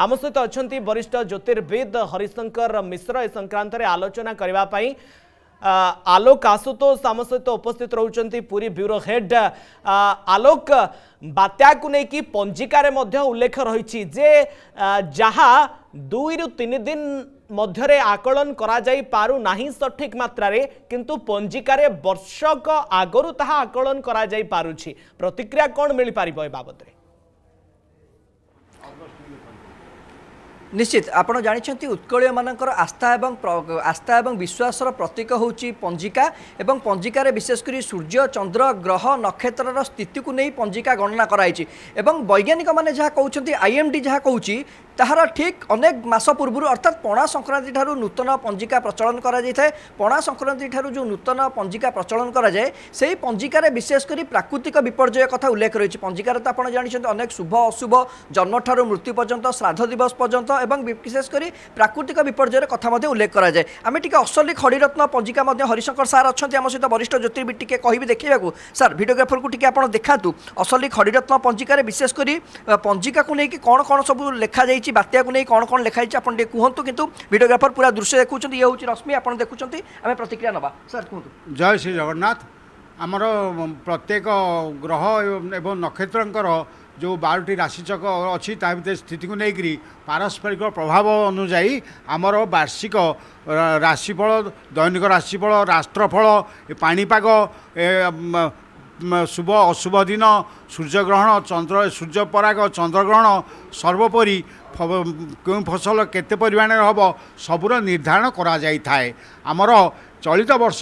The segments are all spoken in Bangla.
আম সহ অনেক বরিষ্ঠ জ্যোতির্বিদ হরিশঙ্কর মিশ্র এ সংক্রান্ত আলোচনা করা আলোক আশুতোষ আম সহ উপস্থিত রয়েছেন পুরী ব্যুরো হেড আলোক বাত্যাকু নেই পঞ্জিকার উল্লেখ রয়েছে যে যাহা দুই রু তিন দিন ମଧ୍ୟରେ ଆକଳନ କରାଯାଇପାରୁନାହିଁ ସଠିକ୍ ମାତ୍ରାରେ କିନ୍ତୁ ପଞ୍ଜିକାରେ ବର୍ଷକ ଆଗରୁ ତାହା ଆକଳନ କରାଯାଇପାରୁଛି ପ୍ରତିକ୍ରିୟା କ'ଣ ମିଳିପାରିବ ଏ ବାବଦରେ নিশ্চিত আপনার জাঁচান উৎকলীয় মানকর আস্থা এবং আস্থা এবং বিশ্বাসর প্রতীক হচ্ছে পঞ্জিকা এবং পঞ্জিকার বিশেষ করে সূর্য চন্দ্র গ্রহ নক্ষত্রর স্থিতি নিয়ে পঞ্জিকা গণনা করা হয়েছে এবং বৈজ্ঞানিক মানে যা কৌ আইএমডি যা কৌছি ତାହାର ଠିକ୍ ଅନେକ ମାସ ପୂର୍ବରୁ ଅର୍ଥାତ୍ ପଣା ସଂକ୍ରାନ୍ତି ଠାରୁ ନୂତନ ପଞ୍ଜିକା ପ୍ରଚଳନ କରାଯାଇଥାଏ ପଣା ସଂକ୍ରାନ୍ତି ଠାରୁ ଯେଉଁ ନୂତନ ପଞ୍ଜିକା ପ୍ରଚଳନ କରାଯାଏ ସେହି ପଞ୍ଜିକାରେ ବିଶେଷ କରି ପ୍ରାକୃତିକ ବିପର୍ଯ୍ୟୟ କଥା ଉଲ୍ଲେଖ ରହିଛି ପଞ୍ଜିକାରେ ତ ଆପଣ ଜାଣିଛନ୍ତି ଅନେକ ଶୁଭ ଅଶୁଭ ଜନ୍ମଠାରୁ ମୃତ୍ୟୁ ପର୍ଯ୍ୟନ୍ତ ଶ୍ରାଦ୍ଧ ଦିବସ ପର୍ଯ୍ୟନ୍ତ ଏବଂ ବିଶେଷ କରି ପ୍ରାକୃତିକ ବିପର୍ଯ୍ୟୟର କଥା ମଧ୍ୟ ଉଲ୍ଲେଖ କରାଯାଏ ଆମେ ଟିକେ ଅସଲି ଖଡ଼ିରତ୍ନ ପଞ୍ଜିକା ମଧ୍ୟ ହରିଶଙ୍କର ସାର୍ ଅଛନ୍ତି ଆମ ସହିତ ବରିଷ୍ଠ ଜ୍ୟୋତିର୍ବି ଟିକେ କହିବି ଦେଖିବାକୁ ସାର୍ ଭିଡ଼ିଓଗ୍ରାଫରକୁ ଟିକେ ଆପଣ ଦେଖାନ୍ତୁ ଅସଲି ଖଡ଼ିରତ୍ନ ପଞ୍ଜିକାରେ ବିଶେଷ କରି ପଞ୍ଜିକାକୁ ନେଇକି କ'ଣ କ'ଣ ସବୁ ଲେଖାଯାଇଛି ହେଇଛି ବାତ୍ୟାକୁ ନେଇ କ'ଣ କ'ଣ ଲେଖା ହେଇଛି ଆପଣ ଟିକେ କୁହନ୍ତୁ କିନ୍ତୁ ଭିଡ଼ିଓଗ୍ରାଫର ପୁରା ଦୃଶ୍ୟ ଦେଖୁଛନ୍ତି ଇଏ ହେଉଛି ରଶ୍ମି ଆପଣ ଦେଖୁଛନ୍ତି ଆମେ ପ୍ରତିକ୍ରିୟା ନେବା ସାର୍ କୁହନ୍ତୁ ଜୟ ଶ୍ରୀ ଜଗନ୍ନାଥ ଆମର ପ୍ରତ୍ୟେକ ଗ୍ରହ ଏବଂ ନକ୍ଷତ୍ରଙ୍କର ଯେଉଁ ବାରଟି ରାଶିଚକ ଅଛି ତା ଭିତରେ ସ୍ଥିତିକୁ ନେଇକରି ପାରସ୍ପରିକ ପ୍ରଭାବ ଅନୁଯାୟୀ ଆମର ବାର୍ଷିକ ରାଶିଫଳ ଦୈନିକ ରାଶିଫଳ ରାଷ୍ଟ୍ରଫଳ ପାଣିପାଗ ଶୁଭ ଅଶୁଭ ଦିନ ସୂର୍ଯ୍ୟଗ୍ରହଣ ଚନ୍ଦ୍ର ସୂର୍ଯ୍ୟପରାଗ ଚନ୍ଦ୍ରଗ୍ରହଣ ସର୍ବୋପରି କେଉଁ ଫସଲ କେତେ ପରିମାଣରେ ହେବ ସବୁର ନିର୍ଦ୍ଧାରଣ କରାଯାଇଥାଏ ଆମର ଚଳିତ ବର୍ଷ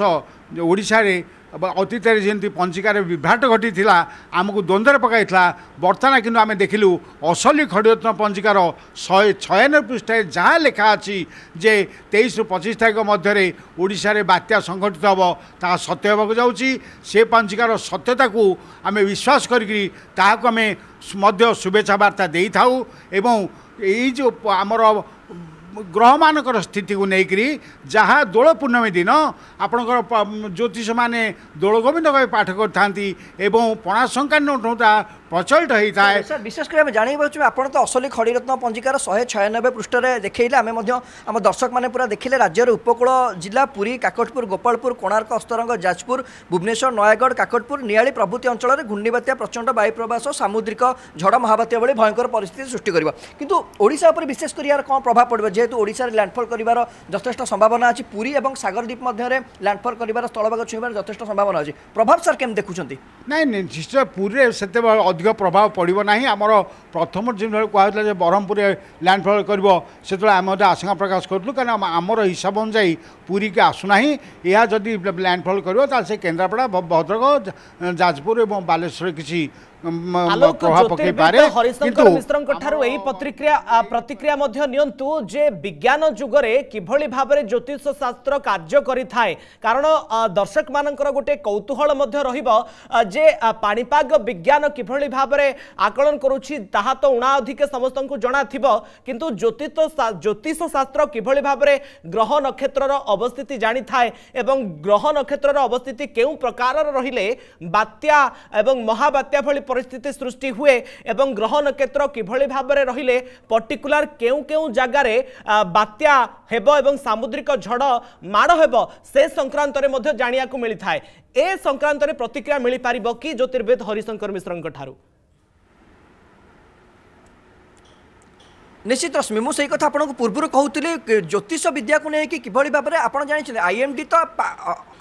ଓଡ଼ିଶାରେ ଅତୀତରେ ଯେମିତି ପଞ୍ଜିକାରେ ବିଭ୍ରାଟ ଘଟିଥିଲା ଆମକୁ ଦ୍ୱନ୍ଦ୍ୱରେ ପକାଇଥିଲା ବର୍ତ୍ତମାନ କିନ୍ତୁ ଆମେ ଦେଖିଲୁ ଅସଲି ଖଡ଼ିରତ୍ନ ପଞ୍ଜିକାର ଶହେ ଛୟାନବେ ପୃଷ୍ଠାରେ ଯାହା ଲେଖା ଅଛି ଯେ ତେଇଶରୁ ପଚିଶ ତାରିଖ ମଧ୍ୟରେ ଓଡ଼ିଶାରେ ବାତ୍ୟା ସଂଘଟିତ ହେବ ତାହା ସତ୍ୟ ହେବାକୁ ଯାଉଛି ସେ ପଞ୍ଜିକାର ସତ୍ୟତାକୁ ଆମେ ବିଶ୍ୱାସ କରିକି ତାହାକୁ ଆମେ ମଧ୍ୟ ଶୁଭେଚ୍ଛା ବାର୍ତ୍ତା ଦେଇଥାଉ ଏବଂ ଏଇ ଯେଉଁ ଆମର ଗ୍ରହମାନଙ୍କର ସ୍ଥିତିକୁ ନେଇକରି ଯାହା ଦୋଳ ପୂର୍ଣ୍ଣମୀ ଦିନ ଆପଣଙ୍କର ଜ୍ୟୋତିଷମାନେ ଦୋଳଗୋବିନ୍ଦ ଭାବେ ପାଠ କରିଥାନ୍ତି ଏବଂ ପଣା ସଂକ୍ରାନ୍ତି ତା ପ୍ରଚଳିତ ହୋଇଥାଏ ସାର୍ ବିଶେଷ କରି ଆମେ ଜାଣିପାରୁଛୁ ଆପଣ ତ ଅସଲି ଖଡ଼ିରତ୍ନ ପଞ୍ଜିକାର ଶହେ ଛୟାନବେ ପୃଷ୍ଠରେ ଦେଖେଇଲେ ଆମେ ମଧ୍ୟ ଆମ ଦର୍ଶକମାନେ ପୁରା ଦେଖିଲେ ରାଜ୍ୟର ଉପକୂଳ ଜିଲ୍ଲା ପୁରୀ କାକଟପୁର ଗୋପାଳପୁର କୋଣାର୍କ ଅସ୍ତରଙ୍ଗ ଯାଜପୁର ଭୁବନେଶ୍ୱର ନୟାଗଡ଼ କାକଟପୁର ନିଆଳି ପ୍ରଭୃତି ଅଞ୍ଚଳରେ ଘୂର୍ଣ୍ଣିବାତ୍ୟା ପ୍ରଚଣ୍ଡ ବାୟୁପ୍ରବାହ ସହ ସାମୁଦ୍ରିକ ଝଡ଼ ମହାବାତ୍ୟା ଭଳି ଭୟଙ୍କର ପରିସ୍ଥିତି ସୃଷ୍ଟି କରିବ କିନ୍ତୁ ଓଡ଼ିଶା ଉପରେ ବିଶେଷ କରି ଏହାର କ'ଣ ପ୍ରଭାବ ପଡ଼ିବ যেহেতু ওড়িশার ল্যান্ডফল করার যথেষ্ট সম্ভাবনা আছে পুরী এবং সাগরদ্বীপ মধ্যে ল্যান্ডফল করার স্থলভাগ ছুঁবার যথেষ্ট সম্ভাবনা আছে প্রভাব স্যার কেমন দেখুছেন না নিশ্চয় পুরীরে সেতবে অধিক প্রভাব পড়ব না আমার প্রথম যেভাবে কুয়া যে ব্রহ্মপুরে ল্যান্ডফল করব সেতবে আমি আশঙ্কা প্রকাশ করলু কারণ আমার হিসাব অনুযায়ী পুরীকে আসুনা ଏହା যদি ল্যান্ডফল করব তাহলে সে কেন্দ্রাপড়া ভদ্রক যাজপুর এবং বালেশ্বর কিছু প্রভাব পকাইপারে কিন্তু মিশ্রঙ্কর এই প্রতিক্রিয়া প্রতিক্রিয়া নিয়ন্তু যে বিজ্ঞান যুগরে কিভাবে ভাবে জ্যোতিষ শাস্ত্র কার্য করে থাকে কারণ দর্শক মানকর গোটে কৌতূহল রহব যে পাপাগ বিজ্ঞান কিভাবে ভাবে আকলন করুছি তাহা তো উণা অধিকে সমস্ত জনা থাকবে কিন্তু জ্যোতিষ জ্যোতিষ শাস্ত্র কিভাবে ভাবে গ্রহ নক্ষত্রর অবস্থিতি জানি থাকে এবং গ্রহ নক্ষত্রর অবস্থিতি কেউ প্রকার রহলে বাত্যা এবং মহাবাত্যা ভি পরিস্থিতি সৃষ্টি হুয়ে এবং গ্রহ নক্ষত্র কিভাবে ভাবে রহলে পর্টিকুলার কেউ কেউ জায়গায় ବାତ୍ୟା ହେବ ଏବଂ ସାମୁଦ୍ରିକ ଝଡ଼ ମାଡ଼ ହେବ ସେ ସଂକ୍ରାନ୍ତରେ ମଧ୍ୟ ଜାଣିବାକୁ ମିଳିଥାଏ ଏ ସଂକ୍ରାନ୍ତରେ ପ୍ରତିକ୍ରିୟା ମିଳିପାରିବ କି ଜ୍ୟୋତିର୍ବିଦ ହରିଶଙ୍କର ମିଶ୍ରଙ୍କ ଠାରୁ ନିଶ୍ଚିତ ରଶ୍ମି ମୁଁ ସେଇ କଥା ଆପଣଙ୍କୁ ପୂର୍ବରୁ କହୁଥିଲି ଜ୍ୟୋତିଷ ବିଦ୍ୟାକୁ ନେଇକି କିଭଳି ଭାବରେ ଆପଣ ଜାଣିଛନ୍ତି ଆଇଏମ୍ଡି ତ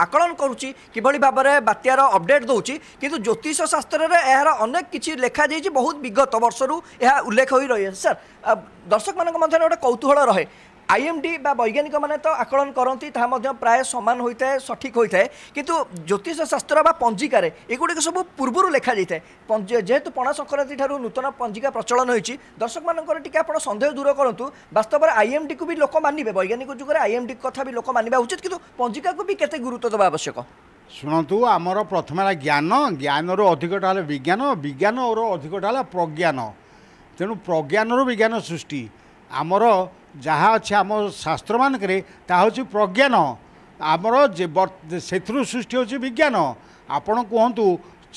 ଆକଳନ କରୁଛି କିଭଳି ଭାବରେ ବାତ୍ୟାର ଅପଡେଟ୍ ଦେଉଛି କିନ୍ତୁ ଜ୍ୟୋତିଷ ଶାସ୍ତ୍ରରେ ଏହାର ଅନେକ କିଛି ଲେଖାଯାଇଛି ବହୁତ ବିଗତ ବର୍ଷରୁ ଏହା ଉଲ୍ଲେଖ ହୋଇ ରହିଅଛି ସାର୍ ଦର୍ଶକମାନଙ୍କ ମଧ୍ୟରେ ଗୋଟେ କୌତୁହଳ ରହେ আইএমডি বা বৈজ্ঞানিক মানে তো আকলন করতে তা প্রায় সমান হয়ে থাকে সঠিক হয়ে থাকে কিন্তু জ্যোতিষ শাস্ত্র বা পঞ্জিকার এগুড়ি সব পূর্বর লেখা যাই থাকে যেহেতু পণা সংক্রান্তি ঠার নূতন পঞ্জিকা প্রচলন হয়েছে দর্শক মানুষ টিকি আপনার সন্দেহ দূর করতু বাস্তবের আইএমডি কু লোক মানবে বৈজ্ঞানিক যুগে আইএমডি কথা বি লোক মানবা উচিত কিন্তু পঞ্জিকা কু কে গুরুত্ব দেওয়া আবশ্যক ଶୁଣନ୍ତୁ ଆମର ପ୍ରଥମ জ্ঞান ଜ୍ଞାନ অধিকটা হলে বিজ্ঞান ବିଜ୍ଞାନ অধিকটা হলে প্রজ্ঞান তেমন ତେଣୁ ପ୍ରଜ୍ଞାନରୁ ବିଜ୍ଞାନ ସୃଷ୍ଟି ଆମର ଯାହା ଅଛି ଆମ ଶାସ୍ତ୍ରମାନଙ୍କରେ ତାହା ହେଉଛି ପ୍ରଜ୍ଞାନ ଆମର ଯେ ସେଥିରୁ ସୃଷ୍ଟି ହେଉଛି ବିଜ୍ଞାନ ଆପଣ କୁହନ୍ତୁ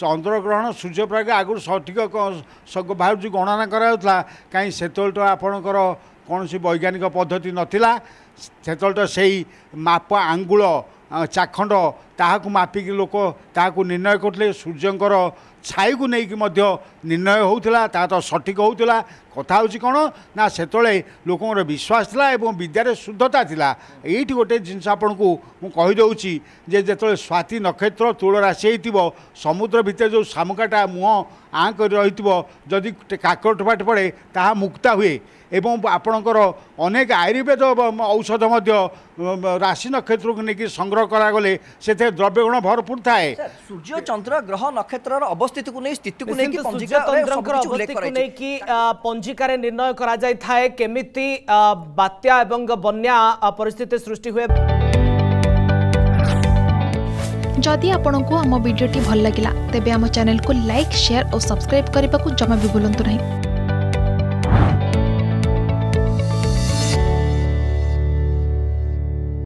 ଚନ୍ଦ୍ରଗ୍ରହଣ ସୂର୍ଯ୍ୟପ୍ରାଗ ଆଗରୁ ସଠିକ ଭାବୁଛି ଗଣନା କରାଯାଉଥିଲା କାହିଁକି ସେତେବେଳେ ତ ଆପଣଙ୍କର କୌଣସି ବୈଜ୍ଞାନିକ ପଦ୍ଧତି ନଥିଲା ସେତେବେଳେ ତ ସେଇ ମାପ ଆଙ୍ଗୁଳ ଚାଖଣ୍ଡ ତାହାକୁ ମାପିକି ଲୋକ ତାହାକୁ ନିର୍ଣ୍ଣୟ କରୁଥିଲେ ସୂର୍ଯ୍ୟଙ୍କର ଛାଇକୁ ନେଇକି ମଧ୍ୟ ନିର୍ଣ୍ଣୟ ହେଉଥିଲା ତାହା ତ ସଠିକ୍ ହେଉଥିଲା କଥା ହେଉଛି କ'ଣ ନା ସେତେବେଳେ ଲୋକଙ୍କର ବିଶ୍ୱାସ ଥିଲା ଏବଂ ବିଦ୍ୟାରେ ଶୁଦ୍ଧତା ଥିଲା ଏଇଠି ଗୋଟେ ଜିନିଷ ଆପଣଙ୍କୁ ମୁଁ କହିଦେଉଛି ଯେ ଯେତେବେଳେ ସ୍ୱାତି ନକ୍ଷତ୍ର ତୂଳ ରାଶି ହେଇଥିବ ସମୁଦ୍ର ଭିତରେ ଯେଉଁ ଶାମୁକାଟା ମୁହଁ ଆଁ କରି ରହିଥିବ ଯଦି କାକଟ ପାଠ ପଡ଼େ ତାହା ମୁକ୍ତା ହୁଏ ଏବଂ ଆପଣଙ୍କର ଅନେକ ଆୟୁର୍ବେଦ ଔଷଧ ମଧ୍ୟ ରାଶି ନକ୍ଷତ୍ରକୁ ନେଇକି ସଂଗ୍ରହ କରାଗଲେ ସେଥିରେ যে দ্রব্য গুণ ভরপুর ঠায় স্যার সূর্য চন্দ্র গ্রহ নক্ষত্রৰ অৱস্থিতি কো নাই স্থিতি কো নাই কি পঞ্জিকা তন্ত্ৰৰ উল্লেখ কো নাই কি পঞ্জিকারে নিৰ্ণয় কৰা যায় ঠায় কেমিতি বাত্যয়া এবং বনিয়া পৰিস্থিতি সৃষ্টি হ'ৱে যদি আপোনাক আমা ভিডিওটি ভাল লাগিলা তেবে আমা চানেলক লাইক শেয়ার অ সাবস্ক্রাইব কৰিবাকু জমাও বি বুলন্ত নহয়